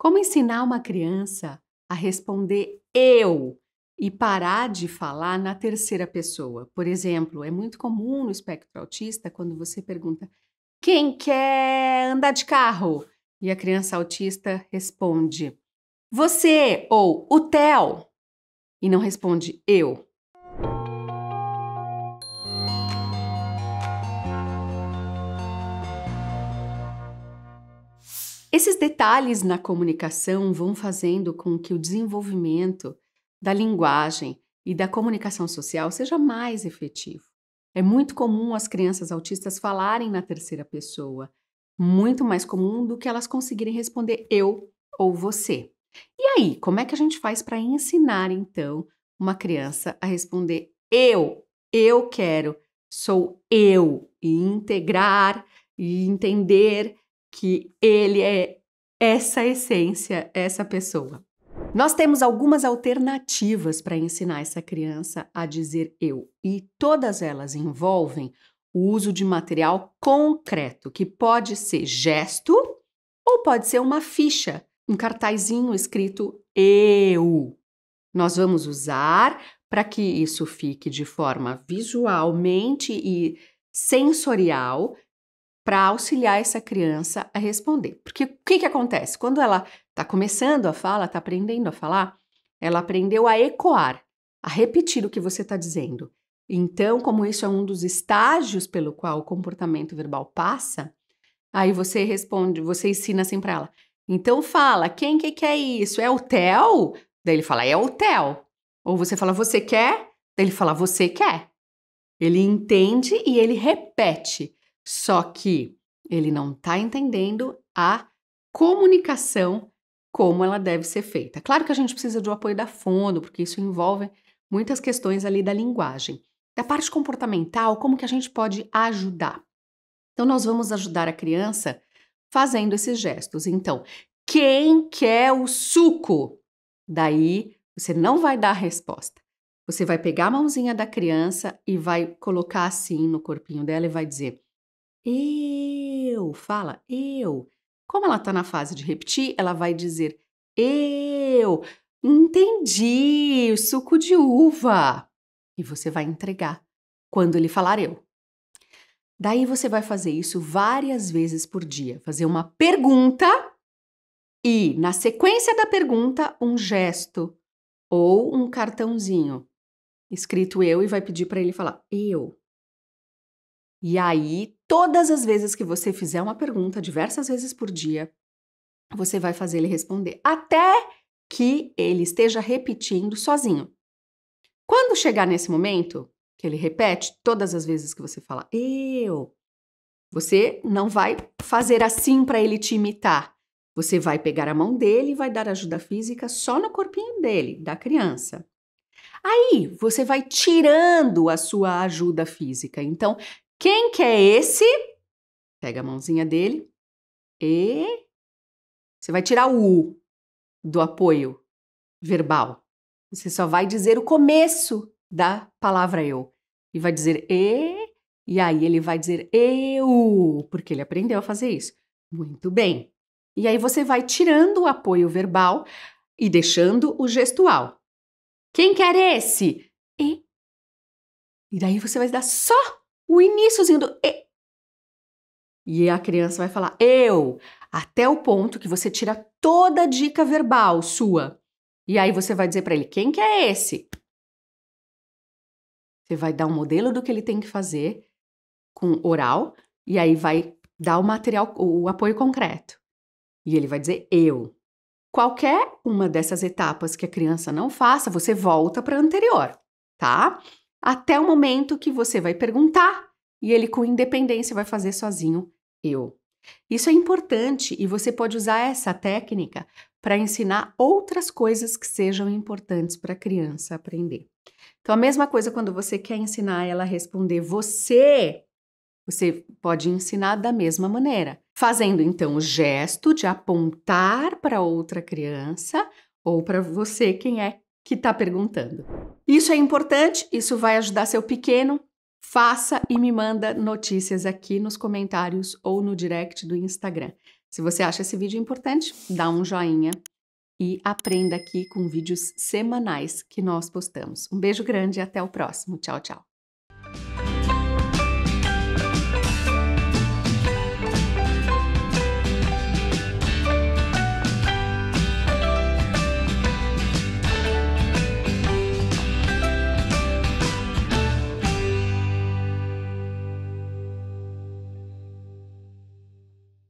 Como ensinar uma criança a responder eu e parar de falar na terceira pessoa? Por exemplo, é muito comum no espectro autista quando você pergunta: quem quer andar de carro? E a criança autista responde: você ou o Theo. E não responde eu. Esses detalhes na comunicação vão fazendo com que o desenvolvimento da linguagem e da comunicação social seja mais efetivo. É muito comum as crianças autistas falarem na terceira pessoa, muito mais comum do que elas conseguirem responder eu ou você. E aí, como é que a gente faz para ensinar então uma criança a responder eu, eu quero, sou eu e integrar e entender que ele é essa essência, essa pessoa. Nós temos algumas alternativas para ensinar essa criança a dizer eu, e todas elas envolvem o uso de material concreto, que pode ser gesto ou pode ser uma ficha, um cartazinho escrito eu. Nós vamos usar para que isso fique de forma visualmente e sensorial para auxiliar essa criança a responder. Porque o que, que acontece? Quando ela está começando a fala, está aprendendo a falar, ela aprendeu a ecoar, a repetir o que você está dizendo. Então, como isso é um dos estágios pelo qual o comportamento verbal passa, aí você responde, você ensina assim para ela. Então fala, quem que quer isso? É o Theo? Daí ele fala, é o Theo. Ou você fala, você quer? Daí ele fala, você quer. Ele entende e ele repete. Só que ele não está entendendo a comunicação como ela deve ser feita. Claro que a gente precisa do apoio da fono, porque isso envolve muitas questões ali da linguagem. Da parte comportamental, como que a gente pode ajudar? Então, nós vamos ajudar a criança fazendo esses gestos. Então, quem quer o suco? Daí, você não vai dar a resposta. Você vai pegar a mãozinha da criança e vai colocar assim no corpinho dela e vai dizer: eu, fala eu. Como ela está na fase de repetir, ela vai dizer eu, entendi, suco de uva. E você vai entregar quando ele falar eu. Daí você vai fazer isso várias vezes por dia, fazer uma pergunta e, na sequência da pergunta, um gesto ou um cartãozinho escrito eu e vai pedir para ele falar eu. E aí Todas as vezes que você fizer uma pergunta, diversas vezes por dia, você vai fazer ele responder, até que ele esteja repetindo sozinho. Quando chegar nesse momento, que ele repete todas as vezes que você fala eu, você não vai fazer assim para ele te imitar. Você vai pegar a mão dele e vai dar ajuda física só no corpinho dele, da criança. Aí você vai tirando a sua ajuda física. Então, quem que é esse? Pega a mãozinha dele e você vai tirar o U do apoio verbal. Você só vai dizer o começo da palavra eu. E vai dizer e, e aí ele vai dizer eu, porque ele aprendeu a fazer isso. Muito bem. E aí você vai tirando o apoio verbal e deixando o gestual. Quem quer esse? E. E daí você vai dar só o iníciozinho do e. E a criança vai falar eu, até o ponto que você tira toda a dica verbal sua. E aí você vai dizer para ele quem que é esse? Você vai dar um modelo do que ele tem que fazer com oral e aí vai dar o material, o apoio concreto. E ele vai dizer eu. Qualquer uma dessas etapas que a criança não faça, você volta para a anterior, tá? até o momento que você vai perguntar e ele, com independência, vai fazer sozinho eu. Isso é importante e você pode usar essa técnica para ensinar outras coisas que sejam importantes para a criança aprender. Então, a mesma coisa quando você quer ensinar ela a responder você, você pode ensinar da mesma maneira, fazendo então o gesto de apontar para outra criança ou para você, quem é que está perguntando. Isso é importante, isso vai ajudar seu pequeno. Faça e me manda notícias aqui nos comentários ou no direct do Instagram. Se você acha esse vídeo importante, dá um joinha e aprenda aqui com vídeos semanais que nós postamos. Um beijo grande e até o próximo. Tchau, tchau.